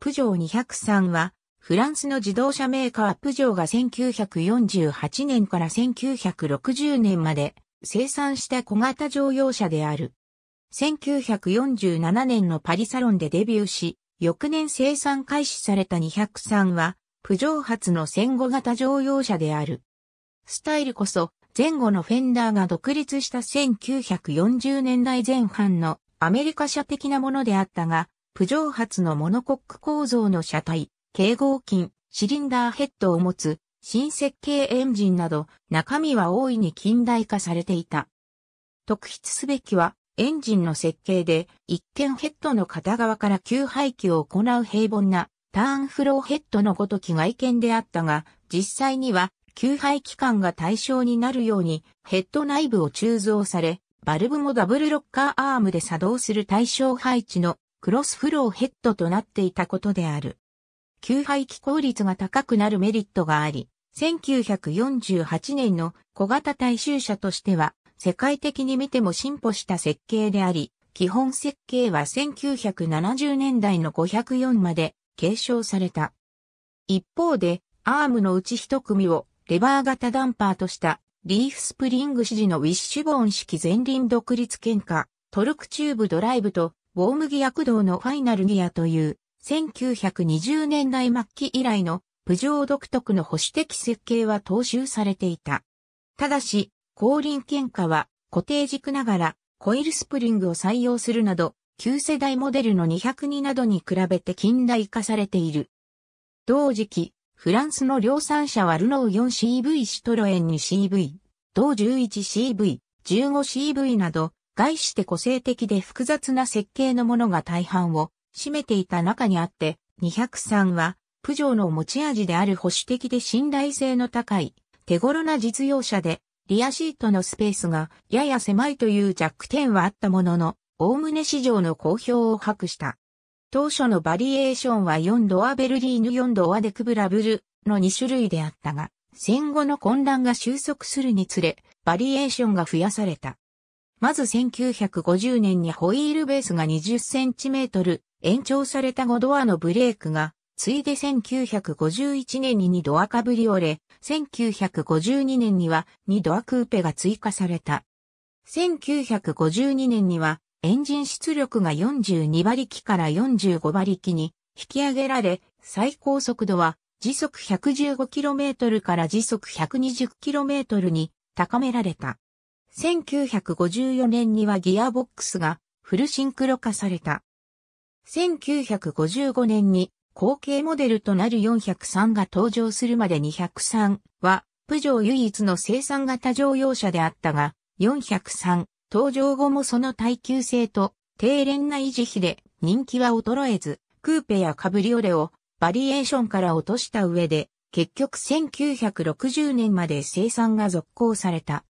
プジョー203は、フランスの自動車メーカープジョーが1948年から1960年まで生産した小型乗用車である。1947年のパリサロンでデビューし、翌年生産開始された203は、プジョー初の戦後型乗用車である。スタイルこそ、前後のフェンダーが独立した1940年代前半のアメリカ車的なものであったが、浮上発のモノコック構造の車体、軽合金、シリンダーヘッドを持つ、新設計エンジンなど、中身は大いに近代化されていた。特筆すべきは、エンジンの設計で、一見ヘッドの片側から急排気を行う平凡な、ターンフローヘッドのごとき外見であったが、実際には、給排気管が対象になるようにヘッド内部を鋳造され、バルブもダブルロッカーアームで作動する対象配置のクロスフローヘッドとなっていたことである。給排気効率が高くなるメリットがあり、1948年の小型大衆車としては、世界的に見ても進歩した設計であり、基本設計は1970年代の504まで継承された。一方で、アームのうち一組をレバー型ダンパーとしたリーフスプリング指示のウィッシュボーン式前輪独立喧嘩、トルクチューブドライブとウォームギア駆動のファイナルギアという、1920年代末期以来の、プジョー独特の保守的設計は踏襲されていた。ただし、後輪喧嘩は固定軸ながらコイルスプリングを採用するなど、旧世代モデルの202などに比べて近代化されている。同時期、フランスの量産車はルノー 4CV シトロエン 2CV、同 11CV、15CV など、概して個性的で複雑な設計のものが大半を占めていた中にあって、203は、プジョーの持ち味である保守的で信頼性の高い、手頃な実用車で、リアシートのスペースがやや狭いという弱点はあったものの、おおむね市場の好評を博した。当初のバリエーションは4ドアベルリーヌ4ドアデクブラブルの2種類であったが、戦後の混乱が収束するにつれ、バリエーションが増やされた。まず1950年にホイールベースが20センチメートル延長された5ドアのブレークが、ついで1951年に2ドアカブリオレ、1952年には2ドアクーペが追加された。1952年にはエンジン出力が42馬力から45馬力に引き上げられ、最高速度は時速 115km から時速 120km に高められた。1954年にはギアボックスがフルシンクロ化された。1955年に後継モデルとなる403が登場するまで2 0 3は、プジョー唯一の生産型乗用車であったが、403登場後もその耐久性と低廉な維持費で人気は衰えず、クーペやカブリオレをバリエーションから落とした上で、結局1960年まで生産が続行された。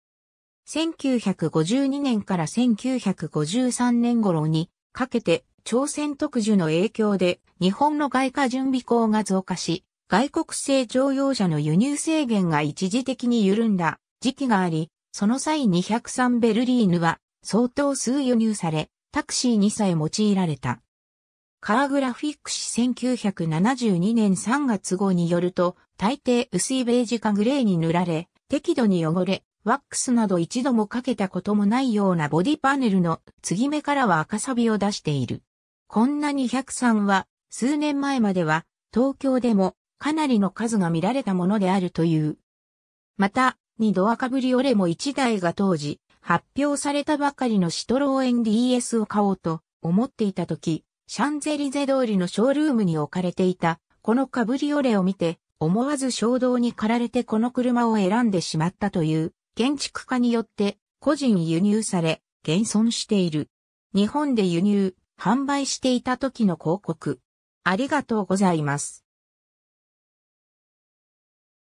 1952年から1953年頃にかけて朝鮮特需の影響で日本の外貨準備港が増加し、外国製乗用車の輸入制限が一時的に緩んだ時期があり、その際203ベルリーヌは相当数輸入され、タクシーにさえ用いられた。カーグラフィック誌1972年3月号によると、大抵薄いベージかグレーに塗られ、適度に汚れ、ワックスなど一度もかけたこともないようなボディパネルの継ぎ目からは赤サビを出している。こんな203は数年前までは東京でもかなりの数が見られたものであるという。また、二ドアカブリオレも一台が当時発表されたばかりのシトローエン DS を買おうと思っていた時、シャンゼリゼ通りのショールームに置かれていたこのカブリオレを見て思わず衝動に駆られてこの車を選んでしまったという建築家によって個人輸入され、現存している。日本で輸入、販売していた時の広告。ありがとうございます。